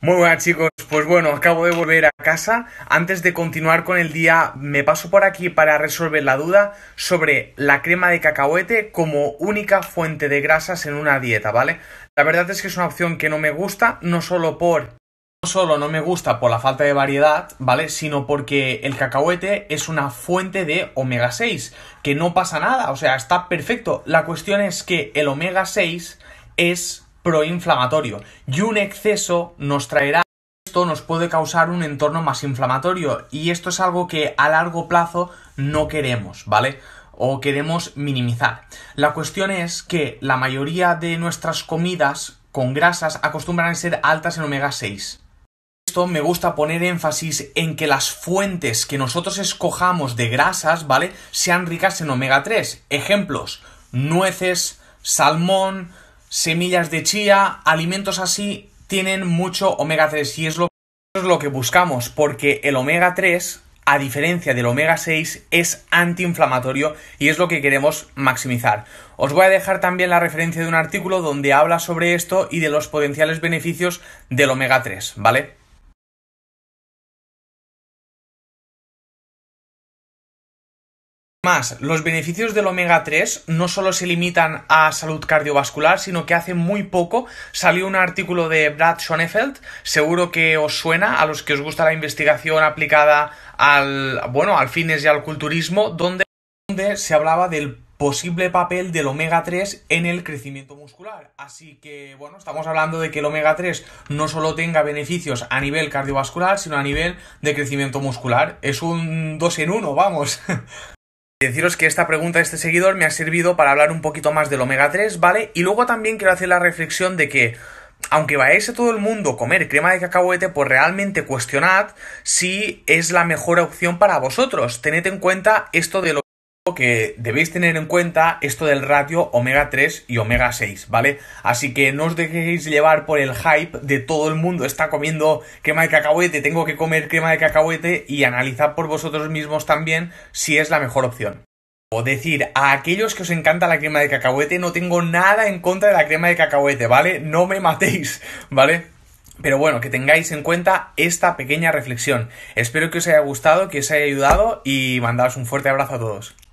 Muy buenas chicos, pues bueno, acabo de volver a casa. Antes de continuar con el día, me paso por aquí para resolver la duda sobre la crema de cacahuete como única fuente de grasas en una dieta, ¿vale? La verdad es que es una opción que no me gusta, no solo por no solo no me gusta por la falta de variedad, ¿vale? Sino porque el cacahuete es una fuente de omega 6, que no pasa nada, o sea, está perfecto. La cuestión es que el omega 6 es proinflamatorio y un exceso nos traerá esto nos puede causar un entorno más inflamatorio y esto es algo que a largo plazo no queremos, ¿vale? O queremos minimizar. La cuestión es que la mayoría de nuestras comidas con grasas acostumbran a ser altas en omega 6. Esto me gusta poner énfasis en que las fuentes que nosotros escojamos de grasas, ¿vale? Sean ricas en omega 3. Ejemplos, nueces, salmón, semillas de chía, alimentos así, tienen mucho omega 3 y es lo, es lo que buscamos, porque el omega 3 a diferencia del omega 6, es antiinflamatorio y es lo que queremos maximizar. Os voy a dejar también la referencia de un artículo donde habla sobre esto y de los potenciales beneficios del omega 3, ¿vale? Más, los beneficios del omega 3 no solo se limitan a salud cardiovascular, sino que hace muy poco salió un artículo de Brad Schonefeld, seguro que os suena a los que os gusta la investigación aplicada al, bueno, al fitness y al culturismo, donde, donde se hablaba del posible papel del omega 3 en el crecimiento muscular. Así que, bueno, estamos hablando de que el omega 3 no solo tenga beneficios a nivel cardiovascular, sino a nivel de crecimiento muscular. Es un 2 en 1, vamos. Deciros que esta pregunta de este seguidor me ha servido para hablar un poquito más del omega 3, ¿vale? Y luego también quiero hacer la reflexión de que aunque vayáis a todo el mundo comer crema de cacahuete, pues realmente cuestionad si es la mejor opción para vosotros. Tened en cuenta esto de lo que debéis tener en cuenta esto del ratio omega 3 y omega 6, ¿vale? Así que no os dejéis llevar por el hype de todo el mundo está comiendo crema de cacahuete, tengo que comer crema de cacahuete y analizad por vosotros mismos también si es la mejor opción. O decir, a aquellos que os encanta la crema de cacahuete, no tengo nada en contra de la crema de cacahuete, ¿vale? No me matéis, ¿vale? Pero bueno, que tengáis en cuenta esta pequeña reflexión. Espero que os haya gustado, que os haya ayudado y mandaos un fuerte abrazo a todos.